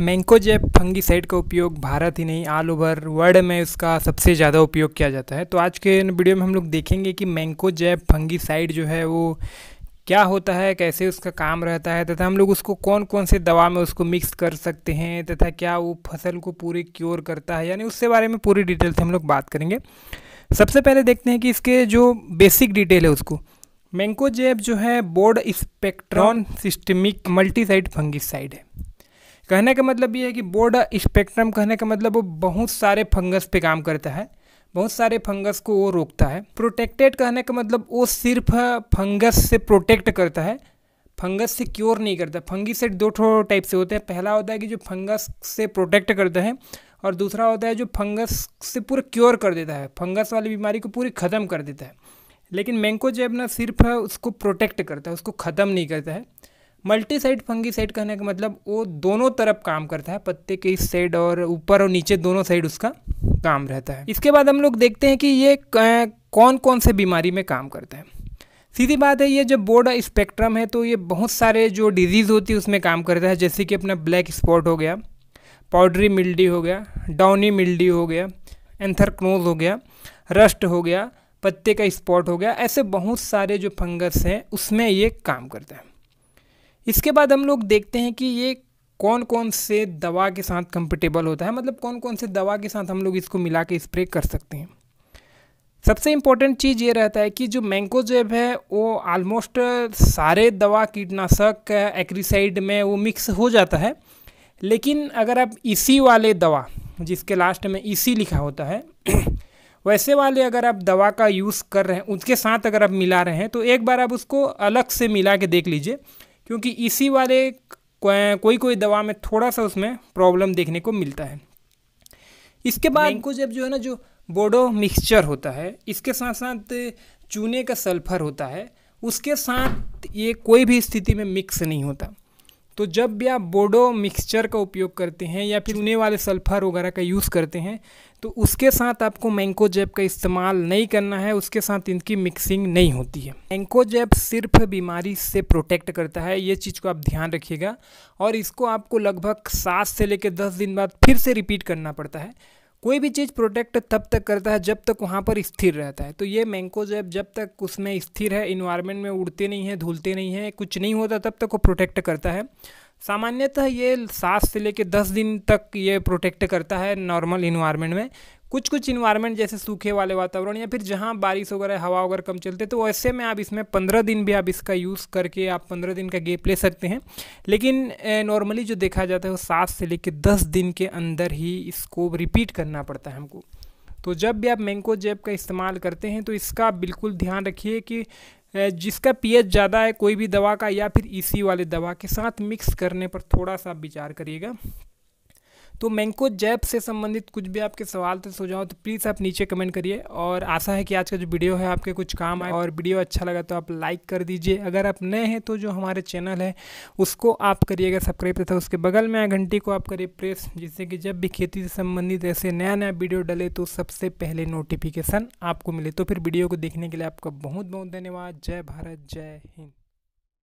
mancozeb fungicide का उपयोग भारत ही नहीं ऑल ओवर वर्ल्ड में इसका सबसे ज़्यादा उपयोग किया जाता है तो आज के वीडियो में हम लोग देखेंगे कि मैंकोजेब फंगीसाइड जो है वो क्या होता है कैसे उसका काम रहता है तथा हम लोग उसको कौन कौन से दवा में उसको मिक्स कर सकते हैं तथा क्या वो फसल को पूरी क्योर करता है यानी उससे बारे में पूरी डिटेल से हम लोग बात करेंगे सबसे पहले देखते हैं कि इसके जो बेसिक डिटेल है उसको मैंकोजेप जो है broad spectrum systemic multisite fungicide है कहने का मतलब ये है कि बोर्ड स्पेक्ट्रम कहने का मतलब वो बहुत सारे फंगस पे काम करता है बहुत सारे फंगस को वो रोकता है प्रोटेक्टेड कहने का मतलब वो सिर्फ फंगस से प्रोटेक्ट करता है फंगस से क्योर नहीं करता फंगीसाइड दो टाइप से होते हैं पहला होता है कि जो फंगस से प्रोटेक्ट करता है और दूसरा होता है जो फंगस से पूरा क्योर कर देता है फंगस वाली बीमारी को पूरी ख़त्म कर देता है लेकिन जेब ना सिर्फ उसको प्रोटेक्ट करता है उसको ख़त्म नहीं करता है मल्टी साइड फंगी साइड कहने का मतलब वो दोनों तरफ काम करता है पत्ते के इस साइड और ऊपर और नीचे दोनों साइड उसका काम रहता है इसके बाद हम लोग देखते हैं कि ये कौन कौन से बीमारी में काम करता है सीधी बात है ये जब बोर्ड स्पेक्ट्रम है तो ये बहुत सारे जो डिजीज़ होती है उसमें काम करता है जैसे कि अपना ब्लैक स्पॉट हो गया पाउडरी मिल्डी हो गया डाउनी मिल्डी हो गया एंथरक्नोज हो गया रस्ट हो गया पत्ते का स्पॉट हो गया ऐसे बहुत सारे जो फंगस हैं उसमें ये काम करता है इसके बाद हम लोग देखते हैं कि ये कौन कौन से दवा के साथ कंफर्टेबल होता है मतलब कौन कौन से दवा के साथ हम लोग इसको मिला के स्प्रे कर सकते हैं सबसे इम्पोर्टेंट चीज़ ये रहता है कि जो मैंकोजेब है वो ऑलमोस्ट सारे दवा कीटनाशक एक्रीसाइड में वो मिक्स हो जाता है लेकिन अगर आप इसी वाले दवा जिसके लास्ट में इसी लिखा होता है वैसे वाले अगर आप दवा का यूज़ कर रहे हैं उसके साथ अगर आप मिला रहे हैं तो एक बार आप उसको अलग से मिला के देख लीजिए क्योंकि इसी वाले कोई कोई दवा में थोड़ा सा उसमें प्रॉब्लम देखने को मिलता है इसके बाद इनको जब जो है ना जो बोडो मिक्सचर होता है इसके साथ साथ चूने का सल्फर होता है उसके साथ ये कोई भी स्थिति में मिक्स नहीं होता तो जब भी आप बोडो मिक्सचर का उपयोग करते हैं या फिर उन्हें वाले सल्फर वगैरह का यूज़ करते हैं तो उसके साथ आपको मैंको जैब का इस्तेमाल नहीं करना है उसके साथ इनकी मिक्सिंग नहीं होती है मैंको जैब सिर्फ बीमारी से प्रोटेक्ट करता है ये चीज़ को आप ध्यान रखिएगा और इसको आपको लगभग सात से लेकर दस दिन बाद फिर से रिपीट करना पड़ता है कोई भी चीज़ प्रोटेक्ट तब तक करता है जब तक वहाँ पर स्थिर रहता है तो ये मैंकोज ऐप जब तक उसमें स्थिर है इन्वायरमेंट में उड़ते नहीं हैं धुलते नहीं हैं कुछ नहीं होता तब तक वो प्रोटेक्ट करता है सामान्यतः ये सात से लेकर दस दिन तक ये प्रोटेक्ट करता है नॉर्मल इन्वायरमेंट में कुछ कुछ इन्वायरमेंट जैसे सूखे वाले वातावरण या फिर जहाँ बारिश वगैरह हवा वगैरह कम चलते तो वैसे में आप इसमें पंद्रह दिन भी आप इसका यूज़ करके आप पंद्रह दिन का गेप ले सकते हैं लेकिन नॉर्मली जो देखा जाता है वो सात से लेकर दस दिन के अंदर ही इसको रिपीट करना पड़ता है हमको तो जब भी आप मैंगो जैप का इस्तेमाल करते हैं तो इसका बिल्कुल ध्यान रखिए कि जिसका पीएच ज़्यादा है कोई भी दवा का या फिर इसी e वाले दवा के साथ मिक्स करने पर थोड़ा सा विचार करिएगा तो मैंको जैप से संबंधित कुछ भी आपके सवाल थे सुझाव तो प्लीज़ आप नीचे कमेंट करिए और आशा है कि आज का जो वीडियो है आपके कुछ काम आए और वीडियो अच्छा लगा तो आप लाइक कर दीजिए अगर आप नए हैं तो जो हमारे चैनल है उसको आप करिएगा सब्सक्राइब तथा उसके बगल में घंटी को आप करिए प्रेस जिससे कि जब भी खेती से संबंधित ऐसे नया नया वीडियो डले तो सबसे पहले नोटिफिकेशन आपको मिले तो फिर वीडियो को देखने के लिए आपका बहुत बहुत धन्यवाद जय भारत जय हिंद